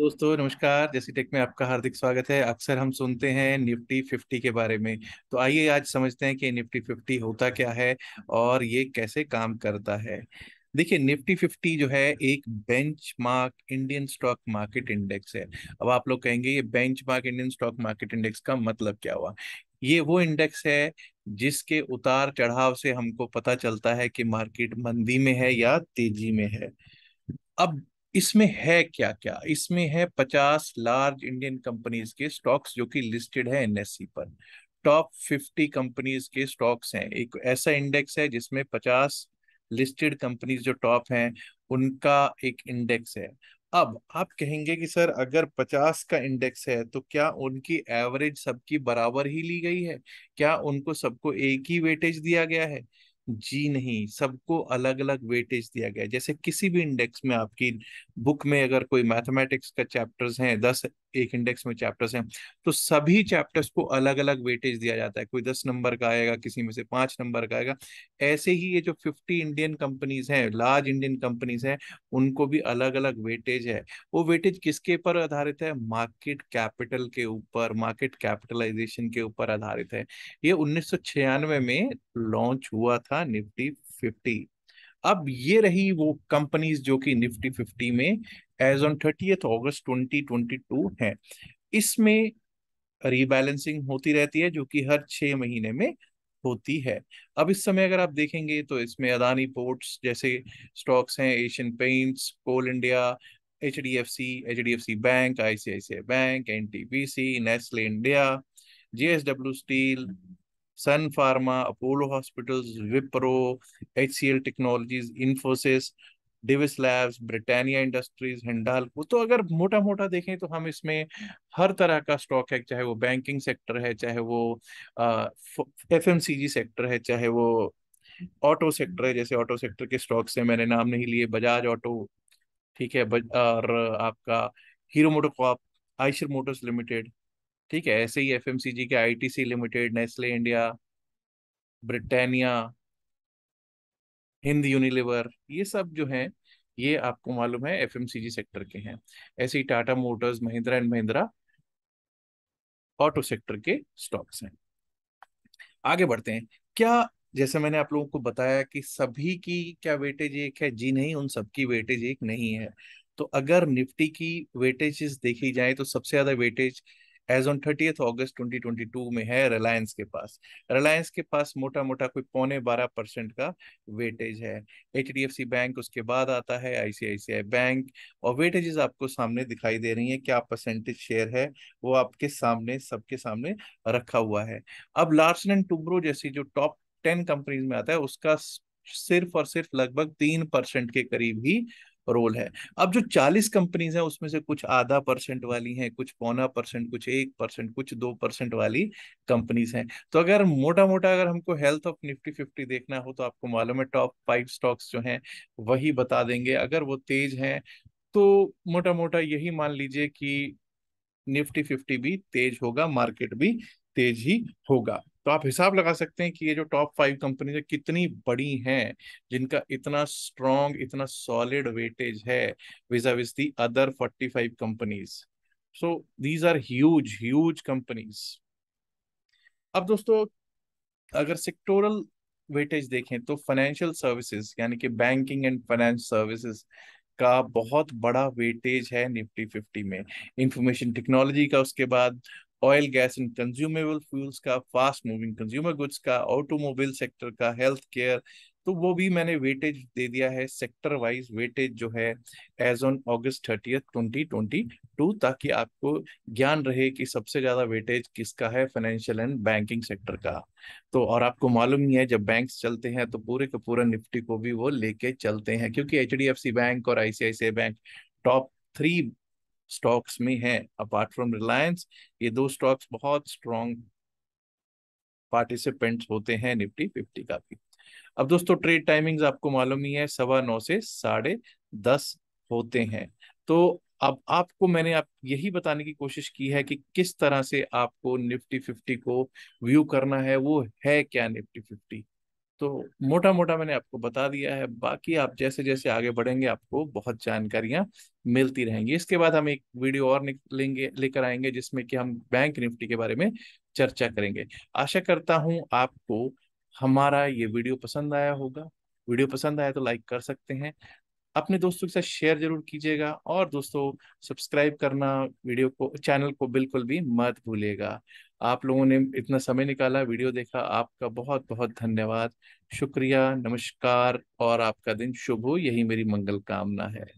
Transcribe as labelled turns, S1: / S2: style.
S1: दोस्तों नमस्कार जैसी टेक में आपका हार्दिक स्वागत है अक्सर हम सुनते हैं निफ्टी फिफ्टी के बारे में तो आइए आज समझते हैं कि निफ्टी फिफ्टी होता क्या है और ये कैसे काम करता है देखिए निफ्टी फिफ्टी जो है एक benchmark Indian stock market index है अब आप लोग कहेंगे ये mark Indian stock market index का मतलब क्या हुआ ये वो इंडेक्स है जिसके उतार चढ़ाव से हमको पता चलता है कि मार्केट मंदी में है या तेजी में है अब इसमें है क्या क्या इसमें है पचास लार्ज इंडियन कंपनीज के स्टॉक्स जो कि लिस्टेड है एनएससी पर टॉप फिफ्टी कंपनीज के स्टॉक्स हैं एक ऐसा इंडेक्स है जिसमें पचास लिस्टेड कंपनीज जो टॉप हैं उनका एक इंडेक्स है अब आप कहेंगे कि सर अगर पचास का इंडेक्स है तो क्या उनकी एवरेज सबकी बराबर ही ली गई है क्या उनको सबको एक ही वेटेज दिया गया है जी नहीं सबको अलग अलग वेटेज दिया गया जैसे किसी भी इंडेक्स में आपकी बुक में अगर कोई मैथमेटिक्स का चैप्टर्स हैं दस एक इंडेक्स में चैप्टर्स हैं तो सभी चैप्टर्स को अलग अलग वेटेज दिया जाता है कोई दस नंबर का आएगा किसी में से पांच नंबर का आएगा ऐसे ही ये जो फिफ्टी इंडियन कंपनीज हैं लार्ज इंडियन कंपनीज हैं उनको भी अलग अलग वेटेज है वो वेटेज किसके पर आधारित है मार्केट कैपिटल के ऊपर मार्केट कैपिटलाइजेशन के ऊपर आधारित है ये उन्नीस में लॉन्च हुआ था था निफ्टी फिफ्टी अब ये रही वो कंपनीज जो कि निफ्टी फिफ्टी में as on thirty August twenty twenty two है इसमें रीबैलेंसिंग होती रहती है जो कि हर छह महीने में होती है अब इस समय अगर आप देखेंगे तो इसमें अदानी पोर्ट्स जैसे स्टॉक्स हैं Asian Paints Coal India H D F C H D F C bank I C I C I bank N T P C Nestle India J S W steel Sun Pharma Apollo Hospital Wipro H Technologies Infosys Divis Labs Britannia Industries हिंडाल तो अगर मोटा मोटा देखें तो हम इसमें हर तरह का स्टॉक है चाहे वो बैंकिंग सेक्टर है चाहे वो F M C G sector है चाहे वो ऑटो सेक्टर है जैसे ऑटो सेक्टर के स्टॉक से मैंने नाम नहीं लिए बजाज ऑटो ठीक है और आपका Hero Moto Corp Eicher Motors Limited ठीक है ऐसे ही एफएमसीजी के ITC Limited Nestle India Britannia Hind Unilever ये सब जो हैं ये आपको मालूम है एफएमसीजी सेक्टर के हैं ऐसे ही Tata Motors Mahindra and Mahindra auto sector के स्टॉक्स हैं आगे बढ़ते हैं क्या जैसे मैंने आप लोगों को बताया कि सभी की क्या वेटेज एक है जी नहीं उन सबकी वेटेज एक नहीं है तो अगर निफ्टी की वेटेजेस देखी जाए तो सबसे ज्यादा weightage as on thirty August 2022 में है रिलायंस के पास रिलायंस के पास मोटा मोटा कोई पौने बारह परसेंट का वेटेज है एच बैंक उसके बाद आता है आईसीआईसीआई बैंक और वेटेजेस आपको सामने दिखाई दे रही है क्या परसेंटेज शेयर है वो आपके सामने सबके सामने रखा हुआ है अब लार्सन एंड टूब्रो जैसी जो टॉप टेन कंपनीज में आता है उसका सिर्फ और सिर्फ लगभग तीन परसेंट के करीब ही रोल है अब जो चालीस कंपनीज हैं उसमें से कुछ आधा परसेंट वाली हैं कुछ पौना परसेंट कुछ एक परसेंट कुछ दो परसेंट वाली कंपनीज हैं तो अगर मोटा मोटा अगर हमको हेल्थ ऑफ निफ्टी फिफ्टी देखना हो तो आपको मालूम है टॉप फाइव स्टॉक्स जो हैं वही बता देंगे अगर वो तेज हैं तो मोटा मोटा यही मान लीजिए कि निफ्टी फिफ्टी भी तेज होगा मार्केट भी तेज ही होगा तो आप हिसाब लगा सकते हैं कि ये जो टॉप फाइव कंपनी है कितनी बड़ी हैं जिनका इतना स्ट्रॉन्ग इतना सॉलिड वेटेज है vis-a-vis the other forty five companies so these are huge huge companies अब दोस्तों अगर सेक्टोरल वेटेज देखें तो फाइनेंशियल सर्विसेज यानी कि बैंकिंग एंड फाइनेंस सर्विसेज का बहुत बड़ा वेटेज है निफ्टी फिफ्टी में इंफॉर्मेशन टेक्नोलॉजी का उसके बाद oil gas and consumable fuels का फास्ट मूविंग कंज्यूमर गुड्स का ऑटोमोबाइल सेक्टर का हेल्थ केयर तो वो भी मैंने वेटेज दे दिया है सेक्टर वाइज वेटेज जो है as on August thirty twenty twenty two ताकि आपको ज्ञान रहे कि सबसे ज्यादा वेटेज किसका है फाइनेंशियल एंड बैंकिंग सेक्टर का तो और आपको मालूम ही है जब बैंक्स चलते हैं तो पूरे का पूरा निफ्टी को भी वो लेके चलते हैं क्योंकि एच बैंक और ICICI bank top three stocks में है अपार्ट फ्रॉम रिलायंस ये दो स्टॉक्स बहुत स्ट्रॉन्ग पार्टिसिपेंट्स होते हैं निफ्टी फिफ्टी का भी अब दोस्तों ट्रेड टाइमिंग्स आपको मालूम ही है सवा नौ से साढ़े दस होते हैं तो अब आपको मैंने आप यही बताने की कोशिश की है कि किस तरह से आपको निफ्टी फिफ्टी को व्यू करना है वो है क्या निफ्टी फिफ्टी तो मोटा मोटा मैंने आपको बता दिया है बाकी आप जैसे जैसे आगे बढ़ेंगे आपको बहुत जानकारियां मिलती रहेंगी इसके बाद हम एक वीडियो और निकलेंगे लेकर आएंगे जिसमें कि हम बैंक निफ्टी के बारे में चर्चा करेंगे आशा करता हूं आपको हमारा ये वीडियो पसंद आया होगा वीडियो पसंद आया तो लाइक कर सकते हैं अपने दोस्तों के साथ शेयर जरूर कीजिएगा और दोस्तों सब्सक्राइब करना वीडियो को चैनल को बिल्कुल भी मत भूलिएगा आप लोगों ने इतना समय निकाला वीडियो देखा आपका बहुत बहुत धन्यवाद शुक्रिया नमस्कार और आपका दिन शुभ हो यही मेरी मंगल कामना है